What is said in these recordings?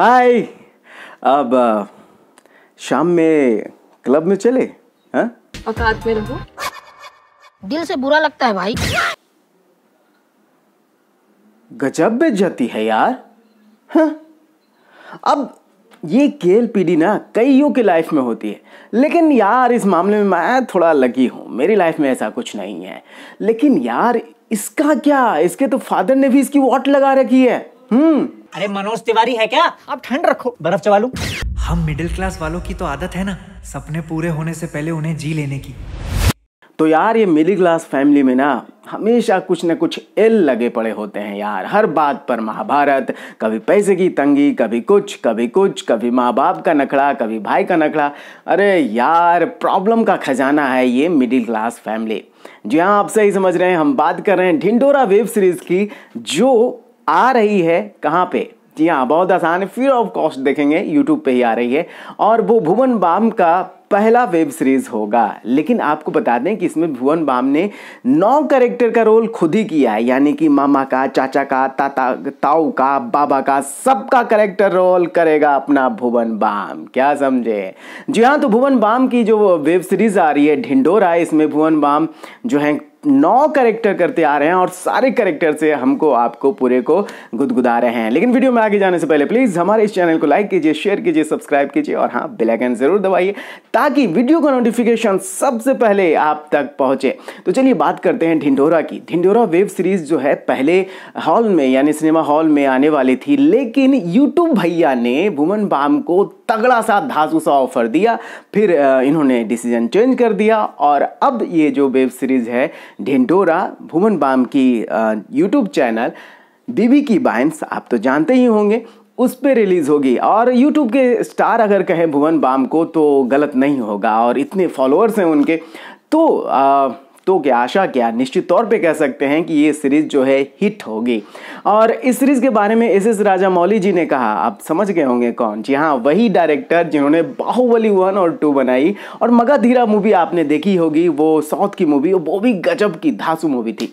हाय अब शाम में क्लब में चले हाँ में रहो दिल से बुरा लगता है भाई गजब जाती है यार हाँ अब ये केल पीढ़ी ना कईयों के लाइफ में होती है लेकिन यार इस मामले में मैं थोड़ा लगी हूँ मेरी लाइफ में ऐसा कुछ नहीं है लेकिन यार इसका क्या इसके तो फादर ने भी इसकी वॉट लगा रखी है हम्म अरे मनोज तिवारी है क्या आप ठंड रखो बर्फ चबा लू हम मिडिल क्लास वालों की तो आदत है ना सपने पूरे होने से पहले उन्हें जी लेने की तो यार ये मिडिल क्लास फैमिली में ना हमेशा कुछ न कुछ इल लगे पड़े होते हैं यार हर बात पर महाभारत कभी पैसे की तंगी कभी कुछ कभी कुछ कभी माँ बाप का नखड़ा कभी भाई का नखड़ा अरे यार प्रॉब्लम का खजाना है ये मिडिल क्लास फैमिली जी हाँ आप सही समझ रहे हैं हम बात कर रहे हैं ढिंडोरा वेब सीरीज़ की जो आ रही है कहाँ पे जी हाँ बहुत आसान है फ्री ऑफ कॉस्ट देखेंगे यूट्यूब पे ही आ रही है और वो भुवन बाम का पहला वेब सीरीज होगा लेकिन आपको बता दें कि इसमें भुवन बाम ने नौ करेक्टर का रोल खुद ही किया है यानी कि मामा का चाचा का ताता ताऊ का बाबा का सबका करेक्टर रोल करेगा अपना भुवन बाम क्या समझे जी हाँ तो भुवन बाम की जो वेब सीरीज आ रही है ढिंडोरा इसमें भुवन बाम जो है नौ करेक्टर करते आ रहे हैं और सारे करेक्टर से हमको आपको पूरे को गुदगुदा रहे हैं लेकिन वीडियो में आगे जाने से पहले प्लीज़ हमारे इस चैनल को लाइक कीजिए शेयर कीजिए सब्सक्राइब कीजिए और हाँ बेलाइकन ज़रूर दबाइए ताकि वीडियो का नोटिफिकेशन सबसे पहले आप तक पहुंचे तो चलिए बात करते हैं ढिंडोरा की ढिंडोरा वेब सीरीज़ जो है पहले हॉल में यानी सिनेमा हॉल में आने वाली थी लेकिन यूट्यूब भैया ने भूमन बाम को तगड़ा सा धांसू सा ऑफर दिया फिर इन्होंने डिसीजन चेंज कर दिया और अब ये जो वेब सीरीज़ है ढिंडोरा भुवन बाम की यूट्यूब चैनल बीबी की बाइंस आप तो जानते ही होंगे उस पर रिलीज़ होगी और यूट्यूब के स्टार अगर कहें भुवन बाम को तो गलत नहीं होगा और इतने फॉलोअर्स हैं उनके तो आ, तो क्या आशा क्या निश्चित तौर पे कह सकते हैं कि ये सीरीज़ जो है हिट होगी और इस सीरीज़ के बारे में एस एस राजा मौली जी ने कहा आप समझ गए होंगे कौन जी हाँ वही डायरेक्टर जिन्होंने बाहुबली वन और टू बनाई और मगाधीरा मूवी आपने देखी होगी वो साउथ की मूवी वो भी गजब की धासु मूवी थी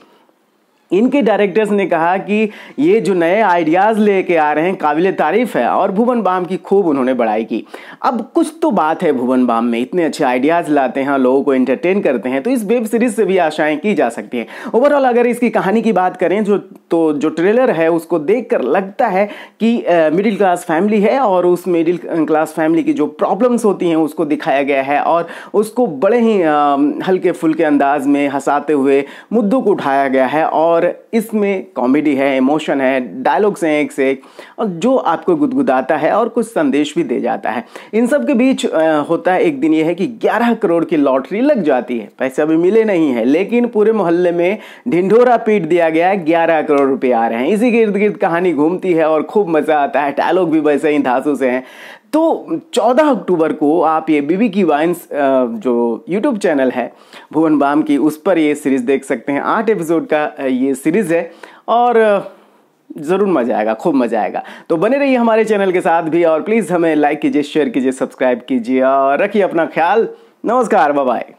इनके डायरेक्टर्स ने कहा कि ये जो नए आइडियाज़ लेके आ रहे हैं काबिल तारीफ़ है और भुवन बाम की खूब उन्होंने बढ़ाई की अब कुछ तो बात है भुवन बाम में इतने अच्छे आइडियाज़ लाते हैं लोगों को एंटरटेन करते हैं तो इस वेब सीरीज़ से भी आशाएं की जा सकती हैं ओवरऑल अगर इसकी कहानी की बात करें जो तो जो ट्रेलर है उसको देख कर लगता है कि मिडिल क्लास फैमिली है और उस मिडिल क्लास फैमिली की जो प्रॉब्लम्स होती हैं उसको दिखाया गया है और उसको बड़े ही हल्के फुल्के अंदाज में हंसाते हुए मुद्दों को उठाया गया है और और इसमें कॉमेडी है इमोशन है डायलॉग्स हैं एक से एक और जो आपको गुदगुदाता है और कुछ संदेश भी दे जाता है इन सब के बीच होता है एक दिन यह है कि 11 करोड़ की लॉटरी लग जाती है पैसे अभी मिले नहीं है लेकिन पूरे मोहल्ले में ढिंढोरा पीट दिया गया है ग्यारह करोड़ रुपये आ रहे हैं इसी के इर्द गिर्द कहानी घूमती है और खूब मज़ा आता है डायलॉग भी वैसे ही धासू से हैं तो 14 अक्टूबर को आप ये बीबी की वाइन्स जो यूट्यूब चैनल है भुवन बाम की उस पर ये सीरीज़ देख सकते हैं आठ एपिसोड का ये सीरीज़ है और ज़रूर मज़ा आएगा खूब मज़ा आएगा तो बने रहिए हमारे चैनल के साथ भी और प्लीज़ हमें लाइक कीजिए शेयर कीजिए सब्सक्राइब कीजिए और रखिए अपना ख्याल नमस्कार बाय